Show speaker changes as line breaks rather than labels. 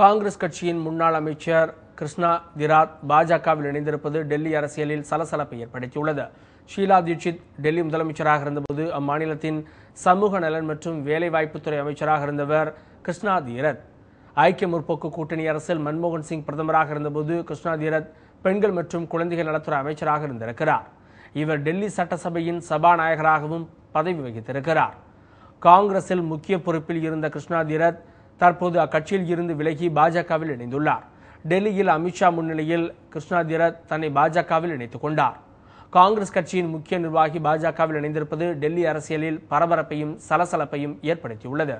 காங்கிரஸ் கட்சியின் முன்னாள் அமைச்சர் கிருஷ்ணா திராத் பாஜகவில் இணைந்திருப்பது டெல்லி அரசியலில் சலசலப்பை ஏற்படுத்தியுள்ளது ஷீலா தீட்சித் டெல்லி முதலமைச்சராக இருந்தபோது அம்மாநிலத்தின் சமூக நலன் மற்றும் வேலைவாய்ப்புத்துறை அமைச்சராக இருந்தவர் கிருஷ்ணா தீரத் ஐக்கிய முற்போக்கு கூட்டணி அரசில் மன்மோகன் சிங் பிரதமராக இருந்தபோது கிருஷ்ணா தீரத் பெண்கள் மற்றும் குழந்தைகள் நலத்துறை அமைச்சராக இருந்திருக்கிறார் இவர் டெல்லி சட்டசபையின் சபாநாயகராகவும் பதவி வகித்திருக்கிறார் காங்கிரஸில் முக்கிய பொறுப்பில் இருந்த கிருஷ்ணா தீரத் தற்போது அக்கட்சியில் இருந்து விலகி பாஜகவில் இணைந்துள்ளார் டெல்லியில் அமித்ஷா முன்னிலையில் கிருஷ்ணா தீரத் தன்னை பாஜகவில் இணைத்துக் கொண்டார் காங்கிரஸ் கட்சியின் முக்கிய நிர்வாகி பாஜகவில் இணைந்திருப்பது டெல்லி அரசியலில் பரபரப்பையும் சலசலப்பையும் ஏற்படுத்தியுள்ளது